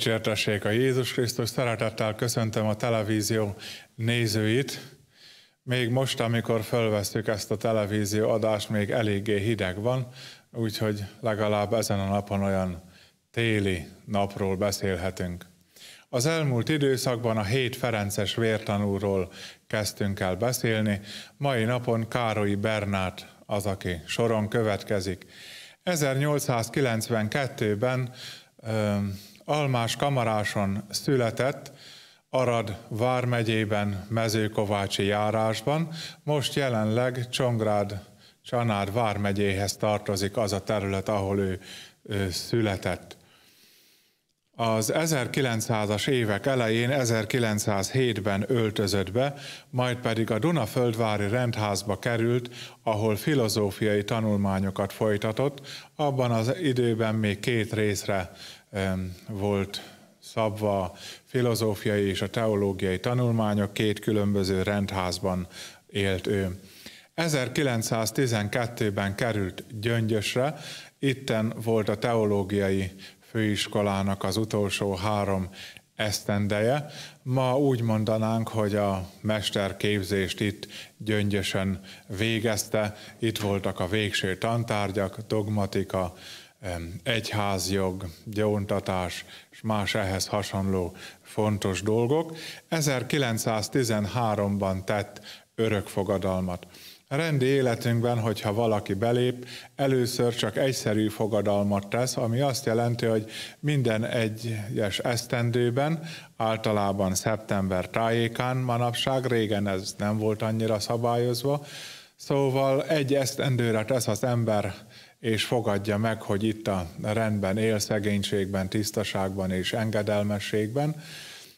Dicsértessék a Jézus Krisztus, szeretettel köszöntöm a televízió nézőit. Még most, amikor fölvesztük ezt a televízió adást, még eléggé hideg van, úgyhogy legalább ezen a napon olyan téli napról beszélhetünk. Az elmúlt időszakban a hét Ferences vértanúról kezdtünk el beszélni, mai napon Károlyi Bernát az, aki soron következik. 1892-ben Almás Kamaráson született, Arad vármegyében, Mezőkovácsi járásban, most jelenleg Csongrád, Csanád vármegyéhez tartozik az a terület, ahol ő, ő született. Az 1900-as évek elején 1907-ben öltözött be, majd pedig a Dunaföldvári rendházba került, ahol filozófiai tanulmányokat folytatott, abban az időben még két részre volt szabva filozófiai és a teológiai tanulmányok, két különböző rendházban élt ő. 1912-ben került Gyöngyösre, itten volt a teológiai főiskolának az utolsó három esztendeje. Ma úgy mondanánk, hogy a mesterképzést itt gyöngyösen végezte, itt voltak a végső tantárgyak, dogmatika, egyházjog, gyóntatás és más ehhez hasonló fontos dolgok. 1913-ban tett örökfogadalmat. A rendi életünkben, hogyha valaki belép, először csak egyszerű fogadalmat tesz, ami azt jelenti, hogy minden egyes esztendőben, általában szeptember tájékán manapság, régen ez nem volt annyira szabályozva, Szóval egy esztendőre tesz az ember, és fogadja meg, hogy itt a rendben él, szegénységben, tisztaságban és engedelmességben,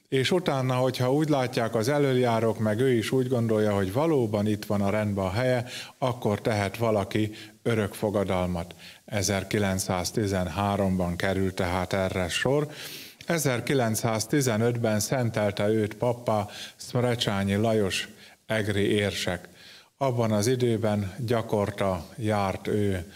és utána, hogyha úgy látják az előjárók, meg ő is úgy gondolja, hogy valóban itt van a rendben a helye, akkor tehet valaki örök fogadalmat. 1913-ban került tehát erre sor. 1915-ben szentelte őt pappa Szmrecsányi Lajos egri érsek. Abban az időben gyakorta járt ő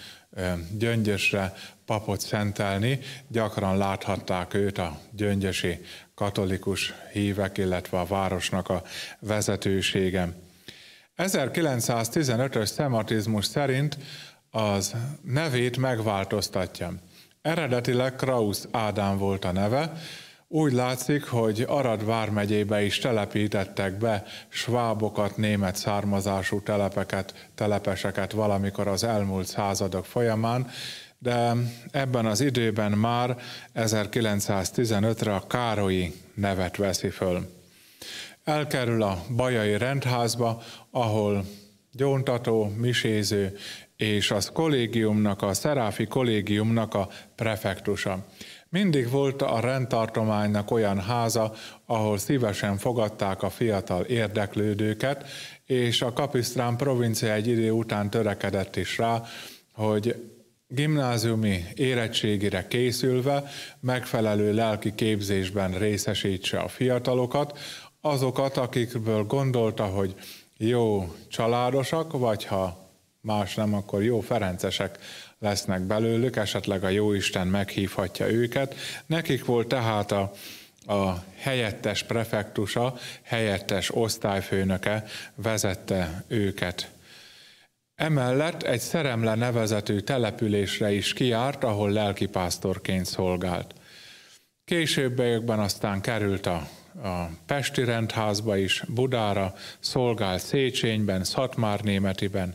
gyöngyösre papot szentelni, gyakran láthatták őt a gyöngyösi katolikus hívek, illetve a városnak a vezetősége. 1915-ös szematizmus szerint az nevét megváltoztatja. Eredetileg Krausz Ádám volt a neve, úgy látszik, hogy Arad vármegyébe is telepítettek be svábokat, német származású telepeket, telepeseket valamikor az elmúlt századok folyamán, de ebben az időben már 1915-re a Károlyi nevet veszi föl. Elkerül a Bajai Rendházba, ahol gyóntató, miséző és az kollégiumnak, a Szeráfi kollégiumnak a prefektusa. Mindig volt a rendtartománynak olyan háza, ahol szívesen fogadták a fiatal érdeklődőket, és a Kapisztrán provincia egy idő után törekedett is rá, hogy gimnáziumi érettségire készülve megfelelő lelki képzésben részesítse a fiatalokat, azokat, akikből gondolta, hogy jó családosak, vagy ha más nem, akkor jó ferencesek lesznek belőlük, esetleg a Jóisten meghívhatja őket. Nekik volt tehát a, a helyettes prefektusa, helyettes osztályfőnöke vezette őket. Emellett egy szeremle nevezetű településre is kiárt, ahol lelkipásztorként szolgált. Későbbiekben aztán került a, a Pesti rendházba is, Budára, szolgált Széchenyben, Szatmárnémetiben,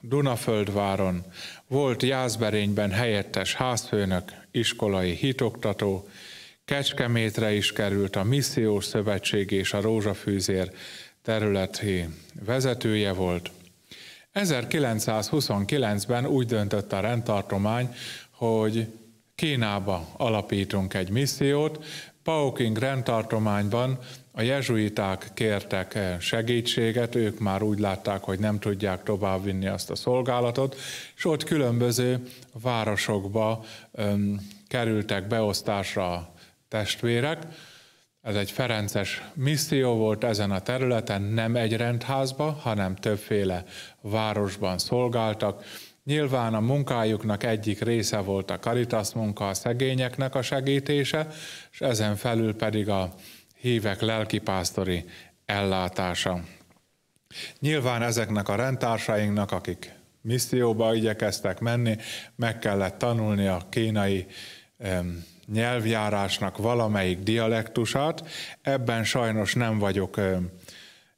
Dunaföldváron, volt Jászberényben helyettes házfőnök, iskolai hitoktató, Kecskemétre is került a Missziós Szövetség és a Rózsafűzér területi vezetője volt. 1929-ben úgy döntött a rendtartomány, hogy Kínába alapítunk egy missziót, Paoking rendtartományban a jezsuiták kértek e segítséget, ők már úgy látták, hogy nem tudják továbbvinni azt a szolgálatot, és ott különböző városokba öm, kerültek beosztásra a testvérek. Ez egy ferences misszió volt ezen a területen, nem egy rendházba, hanem többféle városban szolgáltak Nyilván a munkájuknak egyik része volt a karitas munka, a szegényeknek a segítése, és ezen felül pedig a hívek lelkipásztori ellátása. Nyilván ezeknek a rendtársainknak, akik misszióba igyekeztek menni, meg kellett tanulni a kínai em, nyelvjárásnak valamelyik dialektusát. Ebben sajnos nem vagyok em,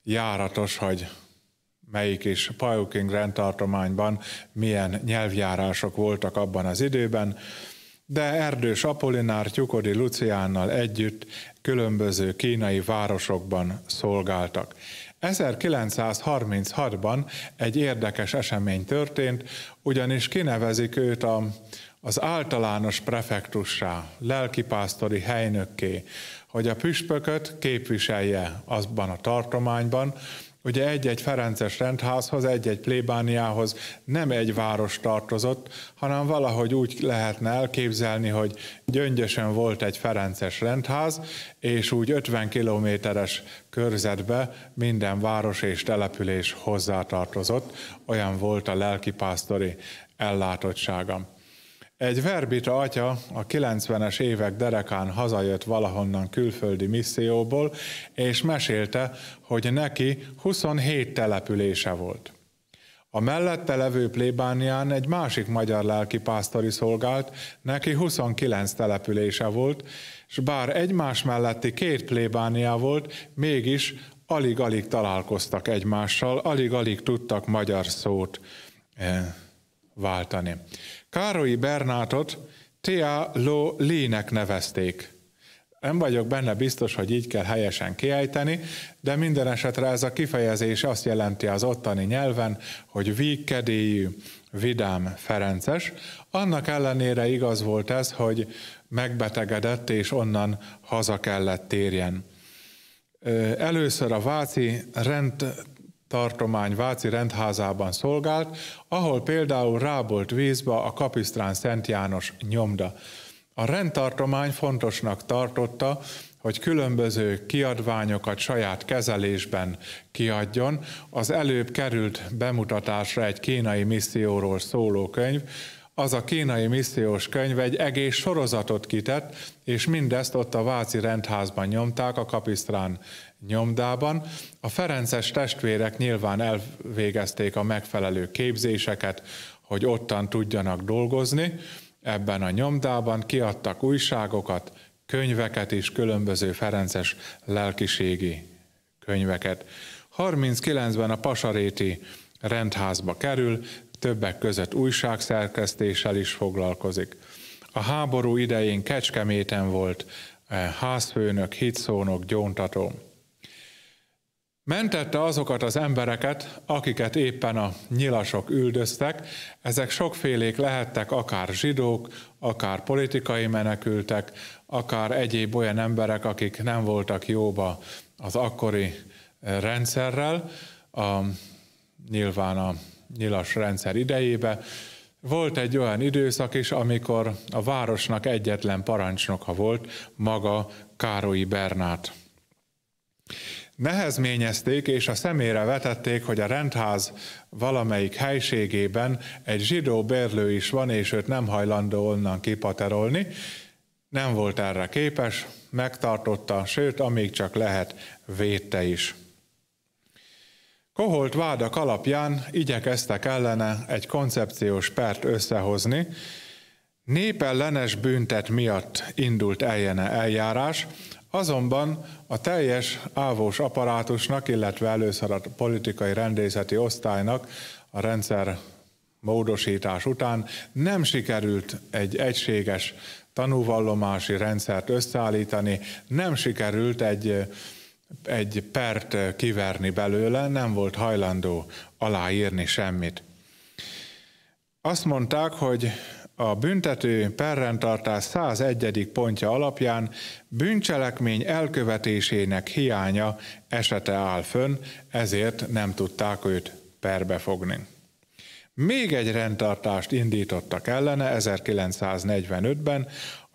járatos, hogy melyik is Pajuking rendtartományban milyen nyelvjárások voltak abban az időben, de Erdős Apolinár Tyukodi Luciánnal együtt különböző kínai városokban szolgáltak. 1936-ban egy érdekes esemény történt, ugyanis kinevezik őt a, az általános prefektussá, lelkipásztori helynökké, hogy a püspököt képviselje azban a tartományban, Ugye egy-egy Ferences rendházhoz, egy-egy plébániához nem egy város tartozott, hanem valahogy úgy lehetne elképzelni, hogy gyöngyösen volt egy Ferences rendház, és úgy 50 kilométeres körzetbe minden város és település hozzátartozott, olyan volt a lelkipásztori ellátottságam. Egy verbita atya a 90-es évek derekán hazajött valahonnan külföldi misszióból, és mesélte, hogy neki 27 települése volt. A mellette levő plébánián egy másik magyar pásztori szolgált, neki 29 települése volt, és bár egymás melletti két plébániá volt, mégis alig-alig találkoztak egymással, alig-alig tudtak magyar szót eh, váltani. Károlyi Bernátot Tea Lo Lee-nek nevezték. Nem vagyok benne biztos, hogy így kell helyesen kiejteni, de minden esetre ez a kifejezés azt jelenti az ottani nyelven, hogy vígkedélyű, vidám, ferences. Annak ellenére igaz volt ez, hogy megbetegedett és onnan haza kellett térjen. Először a Váci rend tartomány Váci rendházában szolgált, ahol például rábolt vízbe a Kapisztrán Szent János nyomda. A rendtartomány fontosnak tartotta, hogy különböző kiadványokat saját kezelésben kiadjon. Az előbb került bemutatásra egy kínai misszióról szóló könyv, az a kínai missziós könyv egy egész sorozatot kitett, és mindezt ott a Váci rendházban nyomták, a Kapisztrán nyomdában. A Ferences testvérek nyilván elvégezték a megfelelő képzéseket, hogy ottan tudjanak dolgozni. Ebben a nyomdában kiadtak újságokat, könyveket is, különböző Ferences lelkiségi könyveket. 39-ben a Pasaréti rendházba kerül, többek között újságszerkesztéssel is foglalkozik. A háború idején Kecskeméten volt eh, házfőnök, hitszónok, gyóntató. Mentette azokat az embereket, akiket éppen a nyilasok üldöztek, ezek sokfélék lehettek, akár zsidók, akár politikai menekültek, akár egyéb olyan emberek, akik nem voltak jóba az akkori eh, rendszerrel, a, nyilván a nyilas rendszer idejébe, volt egy olyan időszak is, amikor a városnak egyetlen parancsnoka volt maga Károlyi Bernát. Nehezményezték és a szemére vetették, hogy a rendház valamelyik helységében egy zsidó bérlő is van, és őt nem hajlandó onnan kipaterolni. Nem volt erre képes, megtartotta, sőt, amíg csak lehet, védte is. Koholt vádak alapján igyekeztek ellene egy koncepciós pert összehozni, népellenes büntet miatt indult eljene eljárás, azonban a teljes ávós apparátusnak, illetve először a politikai rendészeti osztálynak a rendszer módosítás után nem sikerült egy egységes tanúvallomási rendszert összeállítani, nem sikerült egy egy pert eh, kiverni belőle, nem volt hajlandó aláírni semmit. Azt mondták, hogy a büntető perrendtartás 101. pontja alapján bűncselekmény elkövetésének hiánya esete áll fönn, ezért nem tudták őt perbe fogni. Még egy rendtartást indítottak ellene 1945-ben,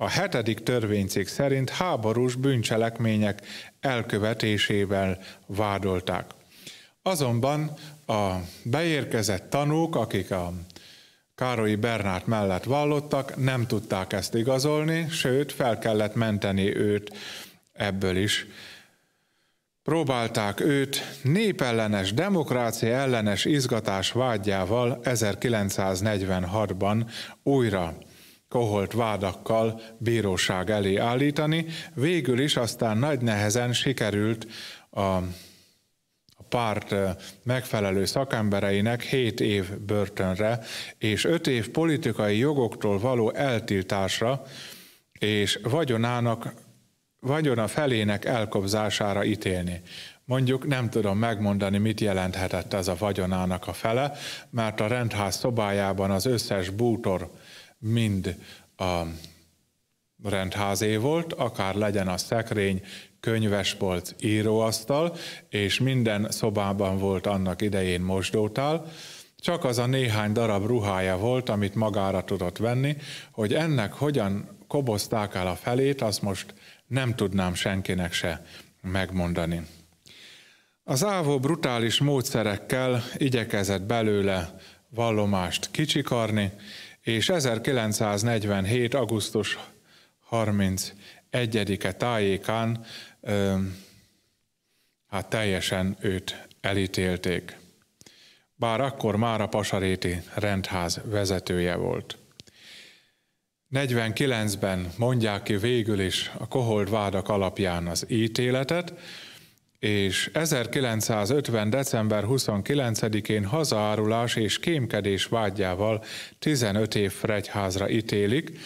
a hetedik törvénycikk szerint háborús bűncselekmények elkövetésével vádolták. Azonban a beérkezett tanúk, akik a Károlyi Bernát mellett vallottak, nem tudták ezt igazolni, sőt, fel kellett menteni őt ebből is. Próbálták őt népellenes, demokrácia ellenes izgatás vágyjával 1946-ban újra koholt vádakkal bíróság elé állítani. Végül is aztán nagy nehezen sikerült a párt megfelelő szakembereinek 7 év börtönre és 5 év politikai jogoktól való eltiltásra és vagyonának, vagyona felének elkobzására ítélni. Mondjuk nem tudom megmondani, mit jelenthetett ez a vagyonának a fele, mert a rendház szobájában az összes bútor mind a rendházé volt, akár legyen a szekrény, könyvespolc, íróasztal, és minden szobában volt annak idején mosdótál, csak az a néhány darab ruhája volt, amit magára tudott venni, hogy ennek hogyan kobozták el a felét, azt most nem tudnám senkinek se megmondani. Az ávó brutális módszerekkel igyekezett belőle vallomást kicsikarni, és 1947. augusztus 31-e tájékán hát teljesen őt elítélték. Bár akkor már a Pasaréti rendház vezetője volt. 49-ben mondják ki végül is a koholt vádak alapján az ítéletet, és 1950. december 29-én hazaárulás és kémkedés vágyával 15 év fregyházra ítélik,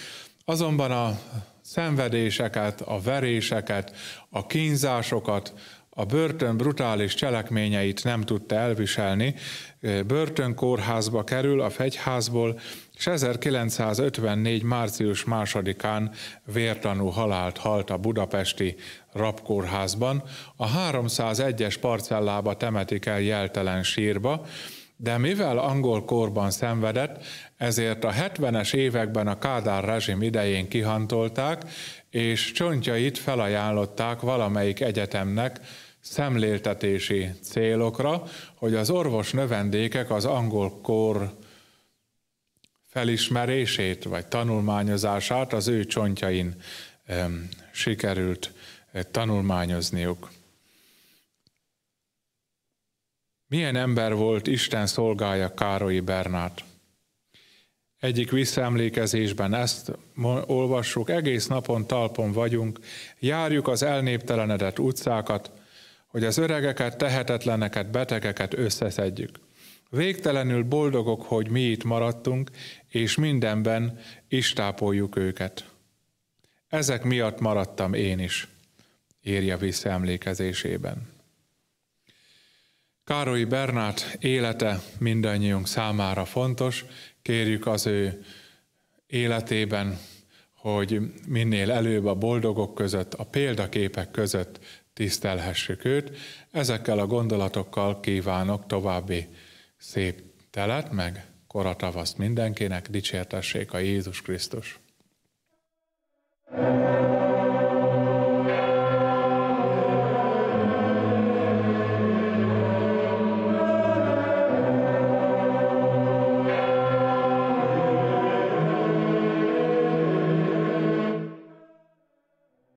azonban a szenvedéseket, a veréseket, a kínzásokat, a börtön brutális cselekményeit nem tudta elviselni, börtönkórházba kerül a fegyházból, és 1954. március 3-án vértanú halált halt a budapesti rabkórházban. A 301-es parcellába temetik el jeltelen sírba, de mivel angol korban szenvedett, ezért a 70-es években a Kádár rezsim idején kihantolták, és csontjait felajánlották valamelyik egyetemnek, szemléltetési célokra, hogy az orvos növendékek az angol kor felismerését vagy tanulmányozását az ő csontjain um, sikerült eh, tanulmányozniuk. Milyen ember volt Isten szolgája Károlyi Bernát? Egyik visszaemlékezésben ezt olvassuk, egész napon talpon vagyunk, járjuk az elnéptelenedett utcákat, hogy az öregeket, tehetetleneket, betegeket összeszedjük. Végtelenül boldogok, hogy mi itt maradtunk, és mindenben istápoljuk őket. Ezek miatt maradtam én is, írja visszaemlékezésében. Károly Bernát élete mindannyiunk számára fontos, kérjük az ő életében, hogy minél előbb a boldogok között, a példaképek között tisztelhessük őt. Ezekkel a gondolatokkal kívánok további szép telet, meg koratavaszt mindenkinek, dicsértessék a Jézus Krisztus! you